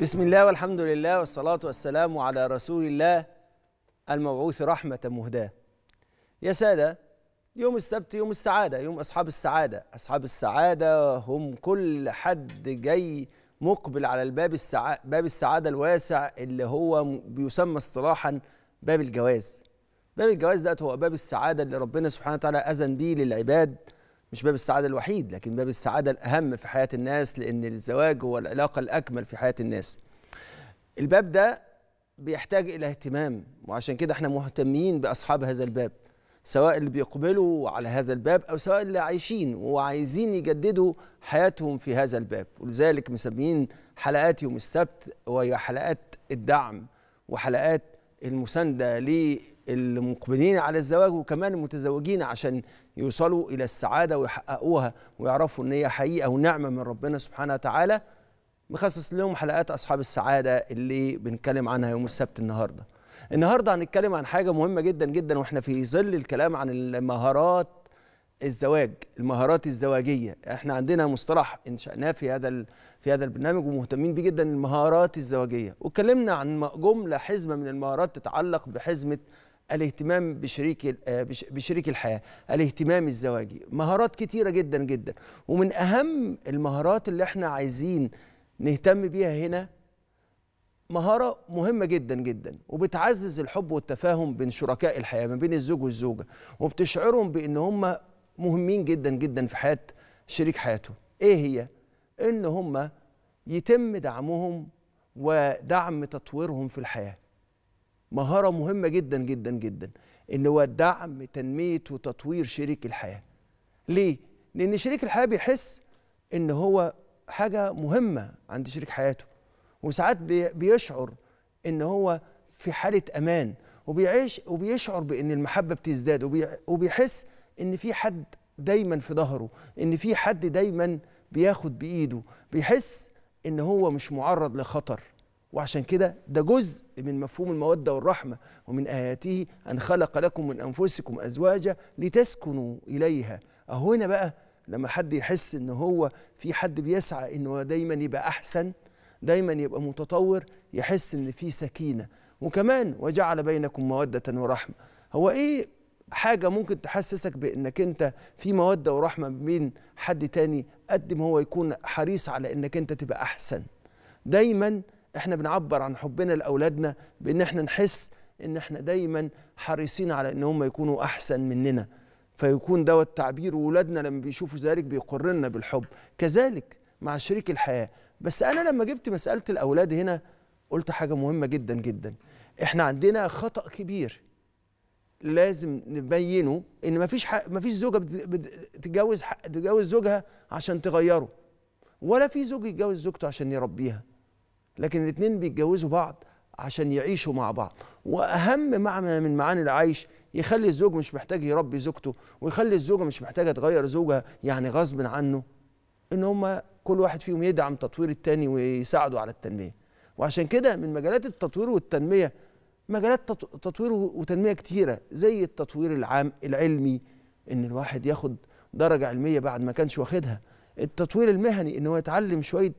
بسم الله والحمد لله والصلاة والسلام على رسول الله المبعوث رحمة مهداة يا سادة يوم السبت يوم السعادة يوم أصحاب السعادة أصحاب السعادة هم كل حد جاي مقبل على الباب السع... باب السعادة الواسع اللي هو بيسمى اصطلاحا باب الجواز باب الجواز ده هو باب السعادة اللي ربنا سبحانه وتعالى أذن به للعباد مش باب السعادة الوحيد لكن باب السعادة الأهم في حياة الناس لأن الزواج هو العلاقة الأكمل في حياة الناس الباب ده بيحتاج إلى اهتمام وعشان كده احنا مهتمين بأصحاب هذا الباب سواء اللي بيقبلوا على هذا الباب أو سواء اللي عايشين وعايزين يجددوا حياتهم في هذا الباب ولذلك مسميين حلقات يوم السبت وهي حلقات الدعم وحلقات المساندة للمقبلين على الزواج وكمان المتزوجين عشان يوصلوا الى السعاده ويحققوها ويعرفوا ان هي حقيقه ونعمه من ربنا سبحانه وتعالى مخصص لهم حلقات اصحاب السعاده اللي بنتكلم عنها يوم السبت النهارده النهارده هنتكلم عن حاجه مهمه جدا جدا واحنا في ظل الكلام عن المهارات الزواج المهارات الزواجيه احنا عندنا مصطلح انشأناه في هذا في هذا البرنامج ومهتمين بيه جدا المهارات الزواجيه واتكلمنا عن جمله حزمه من المهارات تتعلق بحزمه الاهتمام بشريك آه، بشريك الحياه الاهتمام الزواجي مهارات كتيره جدا جدا ومن اهم المهارات اللي احنا عايزين نهتم بيها هنا مهارة مهمة جدا جدا وبتعزز الحب والتفاهم بين شركاء الحياة ما بين الزوج والزوجة وبتشعرهم بأن هم مهمين جدا جدا في حياة شريك حياتهم إيه هي؟ إن هم يتم دعمهم ودعم تطويرهم في الحياه مهارة مهمة جدا جدا جدا إن هو دعم تنمية وتطوير شريك الحياة ليه؟ لأن شريك الحياة بيحس إن هو حاجة مهمة عند شريك حياته وساعات بيشعر إن هو في حالة أمان وبيعيش وبيشعر بإن المحبة بتزداد وبيحس إن في حد دايما في ظهره إن في حد دايما بياخد بإيده بيحس إن هو مش معرض لخطر وعشان كده ده جزء من مفهوم المودة والرحمة ومن آياته أن خلق لكم من أنفسكم أزواجا لتسكنوا إليها أهو هنا بقى لما حد يحس إن هو في حد بيسعى إنه دايما يبقى أحسن دايما يبقى متطور يحس إن في سكينة وكمان وجعل بينكم مودة ورحمة هو إيه حاجة ممكن تحسسك بإنك أنت في مودة ورحمة بين حد تاني قد ما هو يكون حريص على إنك أنت تبقى أحسن دايما احنا بنعبر عن حبنا لاولادنا بان احنا نحس ان احنا دايما حريصين على ان هم يكونوا احسن مننا فيكون دوت التعبير واولادنا لما بيشوفوا ذلك بيقرنا بالحب كذلك مع شريك الحياه بس انا لما جبت مساله الاولاد هنا قلت حاجه مهمه جدا جدا احنا عندنا خطا كبير لازم نبينه ان مفيش حق مفيش زوجه بتتجوز تتجوز زوجها عشان تغيره ولا في زوج يتجوز زوجته عشان يربيها لكن الاثنين بيتجوزوا بعض عشان يعيشوا مع بعض واهم معنى من معاني العيش يخلي الزوج مش محتاج يربي زوجته ويخلي الزوجه مش محتاجه تغير زوجها يعني غصب عنه ان هما كل واحد فيهم يدعم تطوير التاني ويساعده على التنميه وعشان كده من مجالات التطوير والتنميه مجالات تطوير وتنميه كتيره زي التطوير العام العلمي ان الواحد ياخد درجه علميه بعد ما كانش واخدها التطوير المهني ان هو يتعلم شويه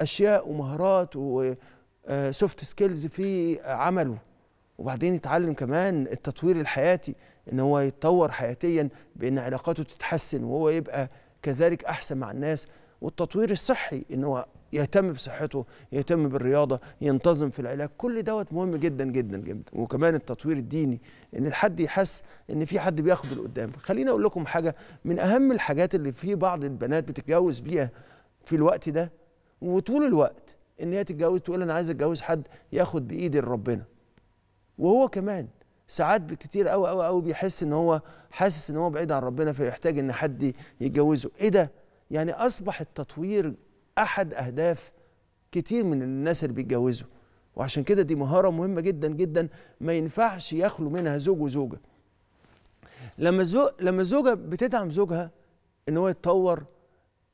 اشياء ومهارات وسوفت سكيلز آه، في عمله وبعدين يتعلم كمان التطوير الحياتي ان هو يتطور حياتيا بان علاقاته تتحسن وهو يبقى كذلك احسن مع الناس والتطوير الصحي ان هو يهتم بصحته يهتم بالرياضه ينتظم في العلاج كل دوت مهم جدا جدا جدا وكمان التطوير الديني ان الحد يحس ان في حد بياخد لقدام خليني اقول لكم حاجه من اهم الحاجات اللي في بعض البنات بتتجوز بيها في الوقت ده وطول الوقت ان هي تتجوز تقول انا عايز اتجوز حد ياخد بايدي لربنا وهو كمان ساعات بكتير قوي قوي قوي بيحس ان هو حاسس ان هو بعيد عن ربنا فيحتاج ان حد يتجوزه ايه ده يعني اصبح التطوير احد اهداف كتير من الناس اللي بيتجوزوا وعشان كده دي مهاره مهمه جدا جدا ما ينفعش يخلو منها زوج وزوجه لما زوج لما الزوجه بتدعم زوجها ان هو يتطور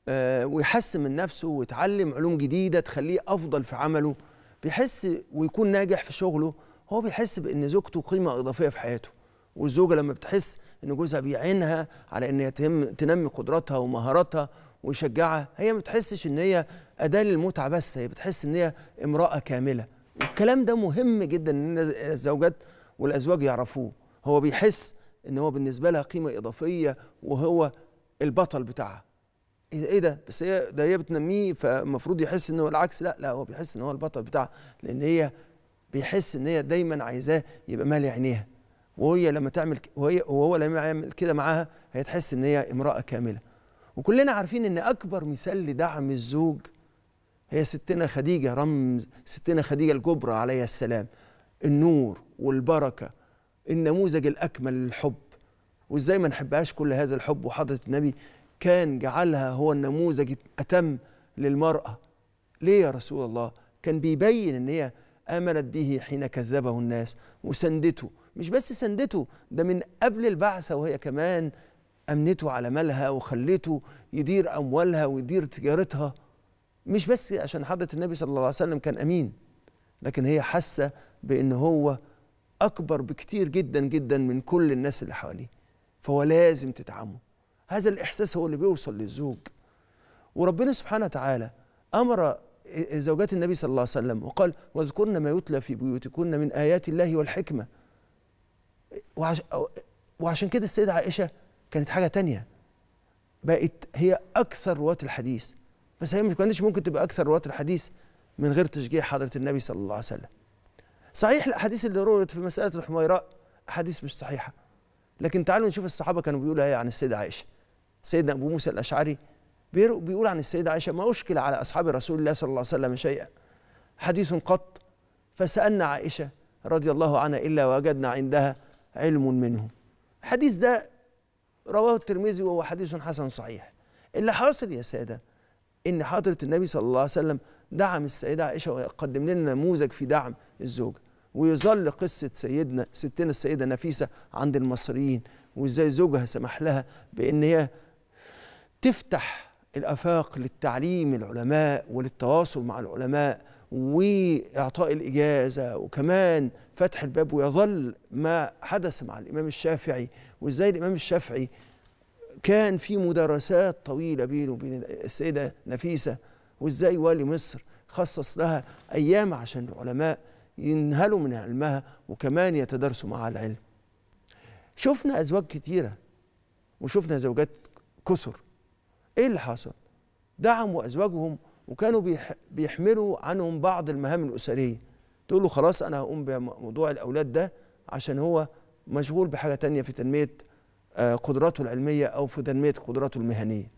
آه، ويحسن من نفسه ويتعلم علوم جديده تخليه افضل في عمله بيحس ويكون ناجح في شغله هو بيحس بان زوجته قيمه اضافيه في حياته والزوجه لما بتحس ان جوزها بيعينها على ان يتم تنمي قدراتها ومهاراتها ويشجعها هي ما بتحسش ان هي اداه للمتعه بس هي بتحس ان هي امراه كامله والكلام ده مهم جدا ان الزوجات والازواج يعرفوه هو بيحس ان هو بالنسبه لها قيمه اضافيه وهو البطل بتاعها إيه, ايه ده بس هي ده هي بتنميه فالمفروض يحس ان هو العكس لا لا هو بيحس ان هو البطل بتاعها لان هي بيحس ان هي دايما عايزاه يبقى مالي عينيها وهي لما تعمل وهي وهو لما يعمل كده معاها هي تحس ان هي امراه كامله وكلنا عارفين ان اكبر مثال لدعم الزوج هي ستنا خديجه رمز ستنا خديجه الكبرى عليها السلام النور والبركه النموذج الاكمل للحب وازاي ما نحبهاش كل هذا الحب وحضره النبي كان جعلها هو النموذج الأتم للمرأة ليه يا رسول الله كان بيبين ان هي امنت به حين كذبه الناس وسندته مش بس سندته ده من قبل البعثه وهي كمان امنته على مالها وخلته يدير اموالها ويدير تجارتها مش بس عشان حضره النبي صلى الله عليه وسلم كان امين لكن هي حاسه بان هو اكبر بكتير جدا جدا من كل الناس اللي حواليه فهو لازم تدعمه هذا الإحساس هو اللي بيوصل للزوج وربنا سبحانه وتعالى أمر زوجات النبي صلى الله عليه وسلم وقال واذكرن ما يتلى في بيوتكن من آيات الله والحكمة وعش وعشان كده السيدة عائشة كانت حاجة تانية بقت هي أكثر رواة الحديث بس هي ما كانتش ممكن تبقى أكثر رواة الحديث من غير تشجيع حضرة النبي صلى الله عليه وسلم صحيح الأحاديث اللي روت في مسألة الحميراء أحاديث مش صحيحة لكن تعالوا نشوف الصحابة كانوا بيقولوا إيه عن السيدة عائشة سيدنا أبو موسى الأشعري بيقول عن السيدة عائشة ما أشكل على أصحاب رسول الله صلى الله عليه وسلم شيئا حديث قط فسألنا عائشة رضي الله عنها إلا وجدنا عندها علم منه الحديث ده رواه الترمذي وهو حديث حسن صحيح اللي حاصل يا سادة إن حضرة النبي صلى الله عليه وسلم دعم السيدة عائشة وقدم لنا نموذج في دعم الزوجة ويظل قصة سيدنا ستنا السيدة نفيسة عند المصريين وإزاي زوجها سمح لها بإن هي تفتح الآفاق للتعليم العلماء وللتواصل مع العلماء وإعطاء الإجازة وكمان فتح الباب ويظل ما حدث مع الإمام الشافعي وإزاي الإمام الشافعي كان في مدرسات طويلة بينه وبين السيدة نفيسة وإزاي والي مصر خصص لها أيام عشان العلماء ينهلوا من علمها وكمان يتدارسوا مع العلم شفنا أزواج كتيرة وشفنا زوجات كثر ايه اللي حصل دعموا ازواجهم وكانوا بيحملوا عنهم بعض المهام الاسريه تقول له خلاص انا هقوم بموضوع الاولاد ده عشان هو مشغول بحاجه تانية في تنميه آه، قدراته العلميه او في تنميه قدراته المهنيه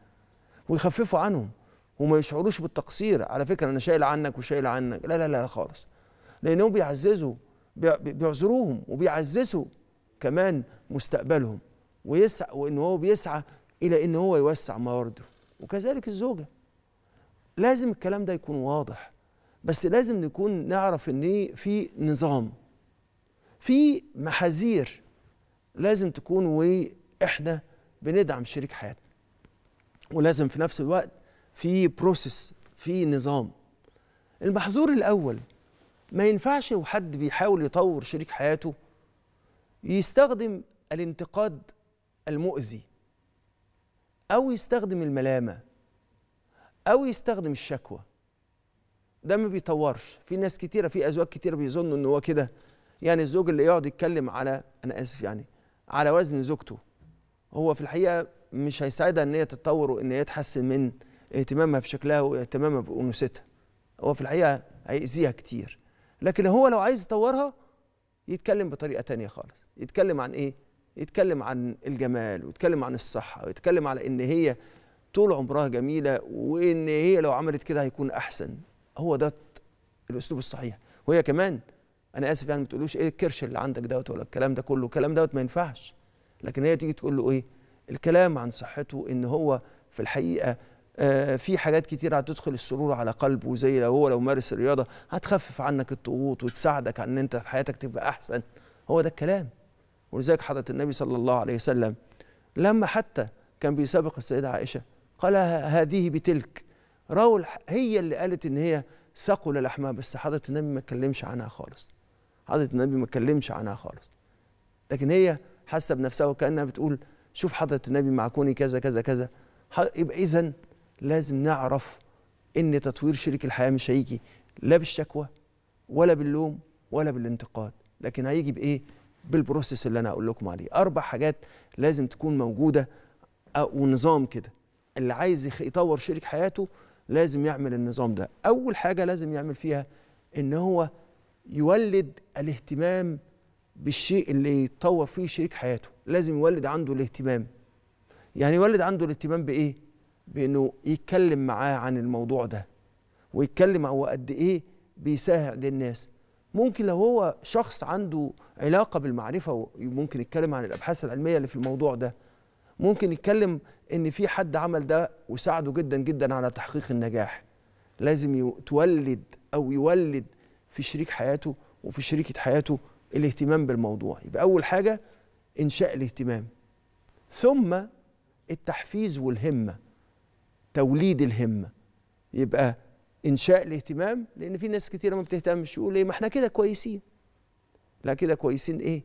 ويخففوا عنهم وما يشعروش بالتقصير على فكره انا شايل عنك وشايل عنك لا لا لا خالص لانهم بيعززوا بيعذروهم وبيعززوا كمان مستقبلهم ويسعى وان هو بيسعى الى ان هو يوسع موارده وكذلك الزوجه لازم الكلام ده يكون واضح بس لازم نكون نعرف ان في نظام في محاذير لازم تكون واحنا بندعم شريك حياتنا ولازم في نفس الوقت في بروسيس في نظام المحظور الاول ما ينفعش وحد بيحاول يطور شريك حياته يستخدم الانتقاد المؤذي أو يستخدم الملامة أو يستخدم الشكوى ده ما بيطورش في ناس كتيرة في أزواج كتيرة بيظنوا إن هو كده يعني الزوج اللي يقعد يتكلم على أنا آسف يعني على وزن زوجته هو في الحقيقة مش هيساعدها إن هي تتطور وإن هي تحسن من اهتمامها بشكلها واهتمامها بأنوثتها هو في الحقيقة هيأذيها كتير لكن هو لو عايز يطورها يتكلم بطريقة تانية خالص يتكلم عن إيه يتكلم عن الجمال ويتكلم عن الصحة ويتكلم على إن هي طول عمرها جميلة وإن هي لو عملت كده هيكون أحسن هو ده الأسلوب الصحيح وهي كمان أنا آسف يعني ما تقولوش إيه الكرش اللي عندك دوت ولا الكلام ده كله الكلام دوت ما ينفعش لكن هي تيجي تقول له إيه الكلام عن صحته إن هو في الحقيقة آه في حاجات كتير هتدخل السرور على قلبه زي لو هو لو مارس الرياضة هتخفف عنك الضغوط وتساعدك عن إن أنت في حياتك تبقى أحسن هو ده الكلام ولذلك حضرة النبي صلى الله عليه وسلم لما حتى كان بيسابق السيدة عائشة قال هذه بتلك راول هي اللي قالت ان هي ثقل لحمها بس حضرة النبي ما اتكلمش عنها خالص حضرة النبي ما اتكلمش عنها خالص لكن هي حاسه بنفسها وكانها بتقول شوف حضرة النبي مع كوني كذا كذا كذا يبقى اذا لازم نعرف ان تطوير شريك الحياه مش هيجي لا بالشكوى ولا باللوم ولا بالانتقاد لكن هيجي بايه بالبروسيس اللي انا هقول لكم عليه اربع حاجات لازم تكون موجوده ونظام كده اللي عايز يطور شريك حياته لازم يعمل النظام ده اول حاجه لازم يعمل فيها ان هو يولد الاهتمام بالشيء اللي يتطور فيه شريك حياته لازم يولد عنده الاهتمام يعني يولد عنده الاهتمام بايه بانه يتكلم معاه عن الموضوع ده ويتكلم هو قد ايه بيساعد الناس ممكن لو هو شخص عنده علاقة بالمعرفة ممكن يتكلم عن الأبحاث العلمية اللي في الموضوع ده ممكن يتكلم إن في حد عمل ده وساعده جدا جدا على تحقيق النجاح لازم تولد أو يولد في شريك حياته وفي شريكة حياته الاهتمام بالموضوع يبقى أول حاجة إنشاء الاهتمام ثم التحفيز والهمة توليد الهمة يبقى انشاء الاهتمام لان في ناس كتيره ما بتهتمش يقول ايه ما احنا كده كويسين لا كده كويسين ايه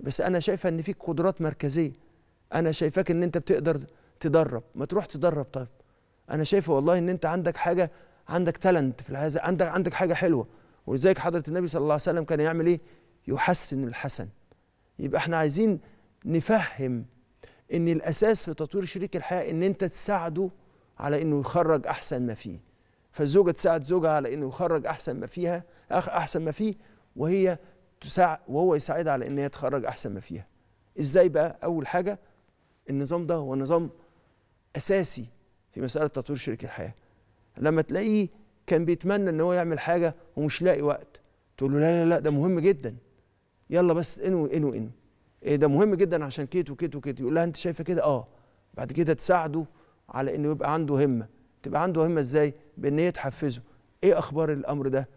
بس انا شايفه ان في قدرات مركزيه انا شايفاك ان انت بتقدر تدرب ما تروح تدرب طيب انا شايفه والله ان انت عندك حاجه عندك تالنت في هذا عندك عندك حاجه حلوه ولذلك حضره النبي صلى الله عليه وسلم كان يعمل ايه يحسن الحسن يبقى احنا عايزين نفهم ان الاساس في تطوير شريك الحياه ان انت تساعده على انه يخرج احسن ما فيه فالزوجة تساعد زوجها على انه يخرج احسن ما فيها احسن ما فيه وهي تساعد وهو يساعدها على ان هي تخرج احسن ما فيها ازاي بقى اول حاجة النظام ده هو نظام اساسي في مسألة تطوير شريك الحياة لما تلاقيه كان بيتمنى ان هو يعمل حاجة ومش لاقي وقت تقول له لا لا لا ده مهم جدا يلا بس انوي انوي انوي إيه ده مهم جدا عشان كيت وكيت وكيت يقول لها انت شايفه كده اه بعد كده تساعده على انه يبقى عنده همه تبقى عنده همه ازاي بان هي تحفزه ايه اخبار الامر ده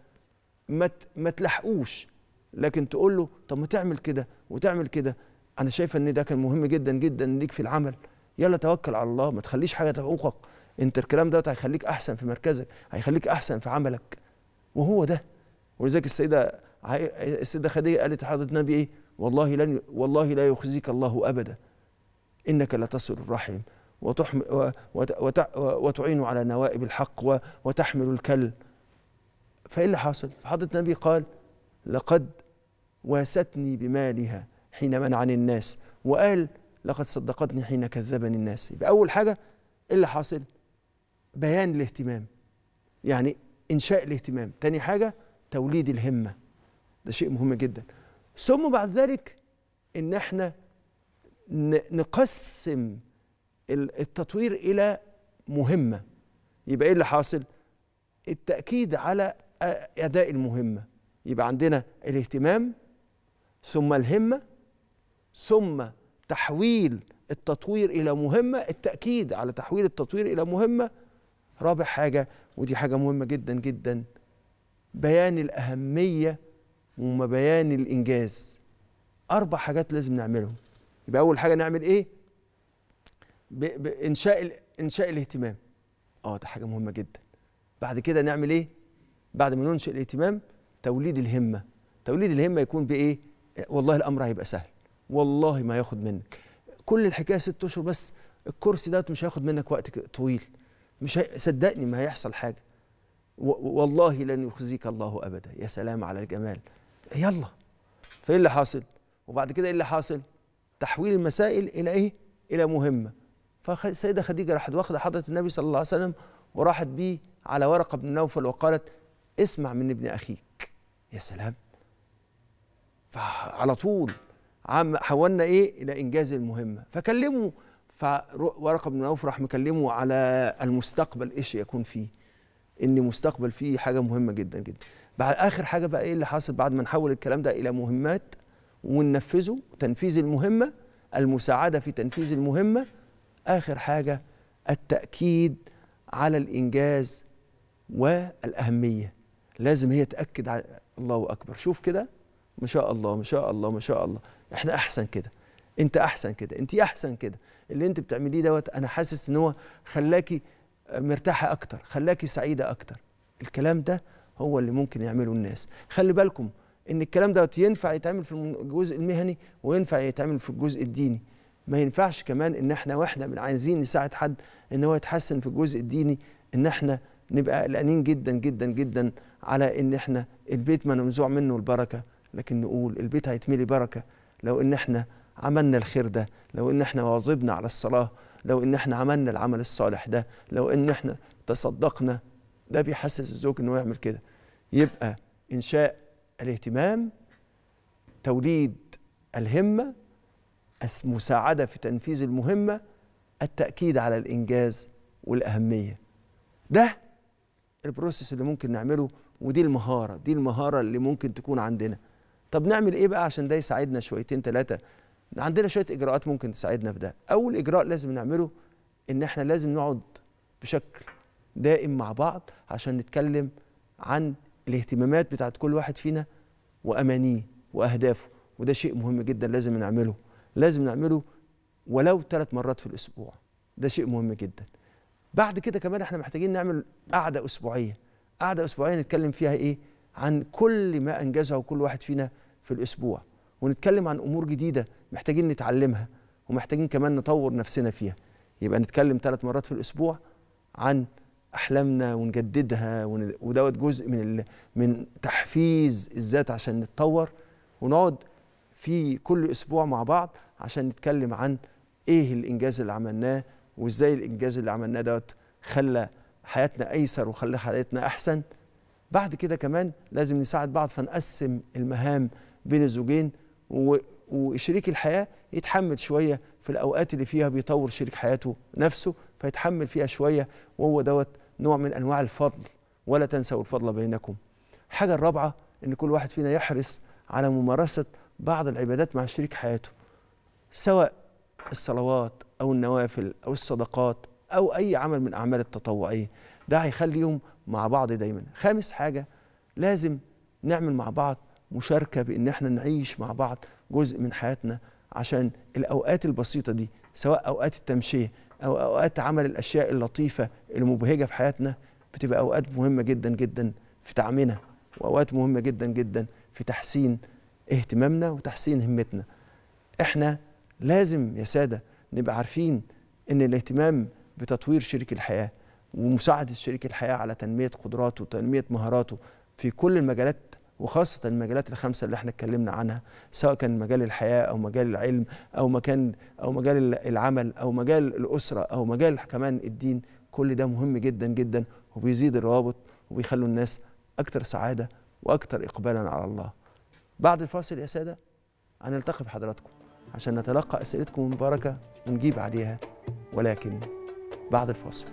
ما ما تلحقوش لكن تقول له طب ما تعمل كده وتعمل كده انا شايفه ان ده كان مهم جدا جدا ليك في العمل يلا توكل على الله ما تخليش حاجه تعوقك انت الكلام دوت هيخليك احسن في مركزك هيخليك احسن في عملك وهو ده ولذلك السيده السيده خديجه قالت لحضره النبي ايه والله لن والله لا يخزيك الله ابدا انك لتصل الرحم وتعين على نوائب الحق وتحمل الكل فإيه اللي حاصل؟ فحضرة النبي قال لقد واستني بمالها حين منعني الناس وقال لقد صدقتني حين كذبني الناس يبقى أول حاجة إيه اللي حاصل؟ بيان الاهتمام يعني إنشاء الاهتمام تاني حاجة توليد الهمة ده شيء مهم جدا ثم بعد ذلك إن احنا نقسم التطوير الى مهمه يبقى ايه اللي حاصل التاكيد على اداء المهمه يبقى عندنا الاهتمام ثم الهمه ثم تحويل التطوير الى مهمه التاكيد على تحويل التطوير الى مهمه رابع حاجه ودي حاجه مهمه جدا جدا بيان الاهميه وما بيان الانجاز اربع حاجات لازم نعملهم يبقى اول حاجه نعمل ايه بانشاء انشاء الاهتمام اه ده حاجه مهمه جدا بعد كده نعمل ايه بعد ما ننشئ الاهتمام توليد الهمه توليد الهمه يكون بايه والله الامر هيبقى سهل والله ما هياخد منك كل الحكايه ست اشهر بس الكرسي دوت مش هياخد منك وقت طويل مش هي... صدقني ما هيحصل حاجه و... والله لن يخزيك الله ابدا يا سلام على الجمال يلا فايه اللي حاصل وبعد كده ايه اللي حاصل تحويل المسائل الى ايه الى مهمه فالسيده خديجه راحت واخده حضره النبي صلى الله عليه وسلم وراحت بيه على ورقه بن نوفل وقالت اسمع من ابن اخيك يا سلام فعلى طول عم حولنا ايه الى انجاز المهمه فكلمه فورقه بن نوفل راح مكلمه على المستقبل ايش يكون فيه ان مستقبل فيه حاجه مهمه جدا جدا بعد اخر حاجه بقى ايه اللي حاصل بعد ما نحول الكلام ده الى مهمات وننفذه تنفيذ المهمه المساعده في تنفيذ المهمه اخر حاجه التاكيد على الانجاز والاهميه لازم هي تاكد على الله اكبر شوف كده ما شاء الله ما شاء الله ما شاء الله احنا احسن كده انت احسن كده انت احسن كده اللي انت بتعمليه دوت انا حاسس ان هو خلاكي مرتاحه اكتر خلاكي سعيده اكتر الكلام ده هو اللي ممكن يعمله الناس خلي بالكم ان الكلام دوت ينفع يتعمل في الجزء المهني وينفع يتعمل في الجزء الديني ما ينفعش كمان ان احنا واحنا عايزين نساعد حد ان هو يتحسن في الجزء الديني ان احنا نبقى قلقانين جدا جدا جدا على ان احنا البيت ما ننزوع منه البركه لكن نقول البيت هيتملي بركه لو ان احنا عملنا الخير ده لو ان احنا واظبنا على الصلاه لو ان احنا عملنا العمل الصالح ده لو ان احنا تصدقنا ده بيحسس الزوج انه يعمل كده يبقى انشاء الاهتمام توليد الهمه المساعدة في تنفيذ المهمة التأكيد على الإنجاز والأهمية ده البروسيس اللي ممكن نعمله ودي المهارة دي المهارة اللي ممكن تكون عندنا طب نعمل إيه بقى عشان ده يساعدنا شويتين ثلاثة عندنا شوية إجراءات ممكن تساعدنا في ده أول إجراء لازم نعمله إن إحنا لازم نقعد بشكل دائم مع بعض عشان نتكلم عن الاهتمامات بتاعت كل واحد فينا وأمانيه وأهدافه وده شيء مهم جدا لازم نعمله لازم نعمله ولو ثلاث مرات في الاسبوع ده شيء مهم جدا بعد كده كمان احنا محتاجين نعمل قعده اسبوعيه قعده اسبوعيه نتكلم فيها ايه عن كل ما انجزه كل واحد فينا في الاسبوع ونتكلم عن امور جديده محتاجين نتعلمها ومحتاجين كمان نطور نفسنا فيها يبقى نتكلم ثلاث مرات في الاسبوع عن احلامنا ونجددها ودوت جزء من ال... من تحفيز الذات عشان نتطور ونقعد في كل اسبوع مع بعض عشان نتكلم عن ايه الانجاز اللي عملناه وازاي الانجاز اللي عملناه دوت خلى حياتنا ايسر وخلى حياتنا احسن بعد كده كمان لازم نساعد بعض فنقسم المهام بين الزوجين و... وشريك الحياه يتحمل شويه في الاوقات اللي فيها بيطور شريك حياته نفسه فيتحمل فيها شويه وهو دوت نوع من انواع الفضل ولا تنسوا الفضل بينكم. الحاجه الرابعه ان كل واحد فينا يحرص على ممارسه بعض العبادات مع شريك حياته سواء الصلوات أو النوافل أو الصدقات أو أي عمل من أعمال التطوعية ده هيخليهم مع بعض دايما خامس حاجة لازم نعمل مع بعض مشاركة بإن احنا نعيش مع بعض جزء من حياتنا عشان الأوقات البسيطة دي سواء أوقات التمشية أو أوقات عمل الأشياء اللطيفة المبهجة في حياتنا بتبقى أوقات مهمة جدا جدا في تعمينا وأوقات مهمة جدا جدا في تحسين اهتمامنا وتحسين همتنا احنا لازم يا ساده نبقى عارفين ان الاهتمام بتطوير شريك الحياه ومساعده شريك الحياه على تنميه قدراته وتنميه مهاراته في كل المجالات وخاصة المجالات الخمسة اللي احنا اتكلمنا عنها سواء كان مجال الحياة أو مجال العلم أو مكان أو مجال العمل أو مجال الأسرة أو مجال كمان الدين كل ده مهم جدا جدا وبيزيد الروابط وبيخلوا الناس أكثر سعادة وأكثر إقبالا على الله بعد الفاصل يا سادة هنلتقي بحضراتكم عشان نتلقى أسئلتكم المباركة ونجيب عليها ولكن بعد الفاصل